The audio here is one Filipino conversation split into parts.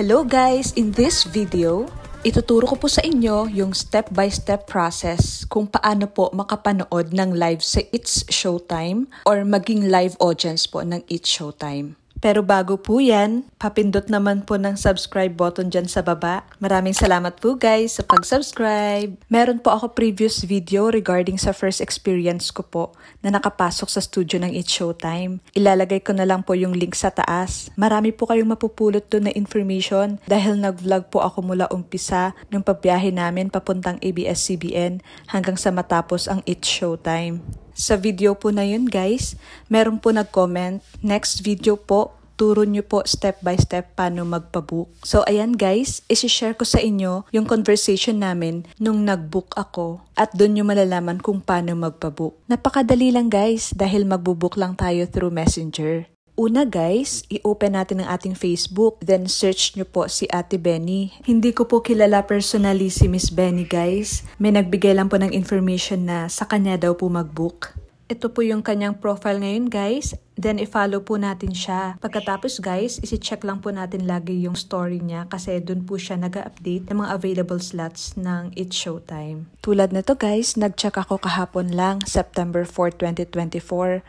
Hello guys! In this video, ituturo ko po sa inyo yung step-by-step -step process kung paano po makapanood ng live sa It's Showtime or maging live audience po ng It's Showtime. Pero bago po yan, papindot naman po ng subscribe button dyan sa baba. Maraming salamat po guys sa pag-subscribe. Meron po ako previous video regarding sa first experience ko po na nakapasok sa studio ng It Showtime. Ilalagay ko na lang po yung link sa taas. Marami po kayong mapupulot doon na information dahil nag-vlog po ako mula umpisa ng pagbiyahe namin papuntang ABS-CBN hanggang sa matapos ang It Showtime. Sa video po na yun guys, meron po nag-comment, next video po, turo nyo po step by step paano magpabook. So ayan guys, isishare ko sa inyo yung conversation namin nung nagbook ako at doon nyo malalaman kung paano magpabook. Napakadali lang guys dahil magbubook lang tayo through messenger. Una guys, i-open natin ang ating Facebook, then search nyo po si Ate Benny. Hindi ko po kilala personally si Miss Benny guys. May nagbigay lang po ng information na sa kanya daw po mag-book. Ito po yung kanyang profile ngayon guys. Then i-follow po natin siya. Pagkatapos guys, isi-check lang po natin lagi yung story niya kasi dun po siya nag-update ng mga available slots ng It's Showtime. Tulad na to guys, nag-check ako kahapon lang, September 4, 2024.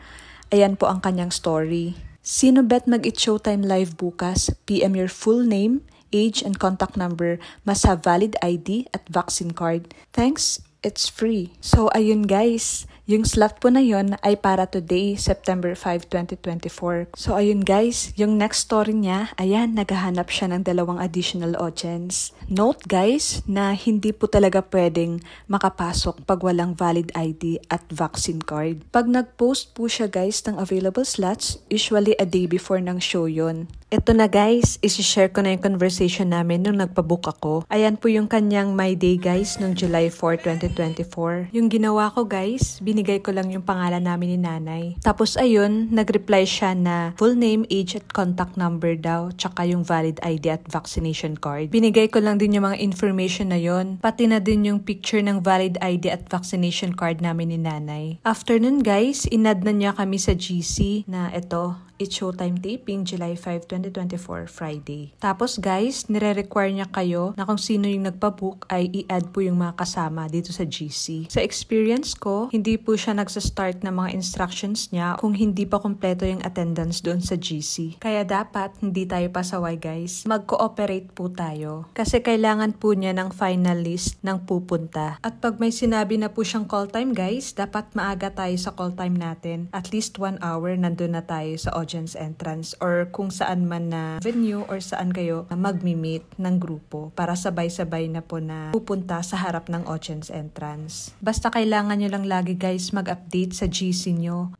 Ayan po ang kanyang story. Sino bet mag it showtime live bukas? PM your full name, age, and contact number. Must have valid ID at vaccine card. Thanks, it's free. So ayun guys, yung slot po na yon ay para today, September 5, 2024. So ayun guys, yung next story niya, ayan, naghahanap siya ng dalawang additional audience. Note guys na hindi po talaga pwedeng makapasok pag walang valid ID at vaccine card. Pag nag-post po siya guys ng available slots, usually a day before ng show yon. Ito na guys, isi-share ko na yung conversation namin nung nagpabook ako. Ayan po yung kanyang My Day guys nung July 4, 2024. Yung ginawa ko guys, binigay ko lang yung pangalan namin ni nanay. Tapos ayun, nagreply siya na full name, age at contact number daw, tsaka yung valid ID at vaccination card. Binigay ko lang din yung mga information na yon, pati na din yung picture ng valid ID at vaccination card namin ni nanay. After nun guys, inad na niya kami sa GC na eto, It's Showtime taping July 5, 2024, Friday. Tapos guys, nire-require niya kayo na kung sino yung nagpa-book ay i-add po yung mga kasama dito sa GC. Sa experience ko, hindi po siya nagsa-start ng mga instructions niya kung hindi pa kumpleto yung attendance doon sa GC. Kaya dapat hindi tayo pasaway guys. Mag-cooperate po tayo. Kasi kailangan po niya ng final list ng pupunta. At pag may sinabi na po siyang call time guys, dapat maaga tayo sa call time natin. At least one hour nandun na tayo sa audience pageants entrance or kung saan man na venue or saan kayo magmi-meet ng grupo para sabay-sabay na po na pupunta sa harap ng audience entrance. Basta kailangan nyo lang lagi guys mag-update sa GC nyo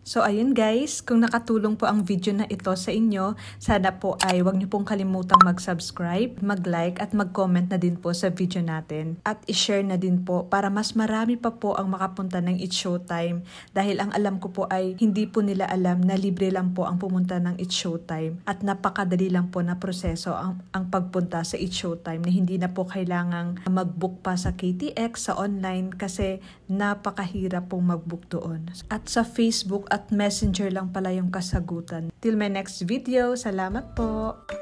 So ayun guys, kung nakatulong po ang video na ito sa inyo, sana po ay wag niyo pong kalimutang mag-subscribe, mag-like at mag-comment na din po sa video natin. At i-share na din po para mas marami pa po ang makapunta ng It's Showtime dahil ang alam ko po ay hindi po nila alam na libre lang po ang pumunta ng It's Showtime at napakadali lang po na proseso ang, ang pagpunta sa It's Showtime na hindi na po kailangang mag-book pa sa KTX, sa online kasi napakahirap pong mag-book doon. At sa Facebook at messenger lang pala yung kasagutan. Till my next video, salamat po!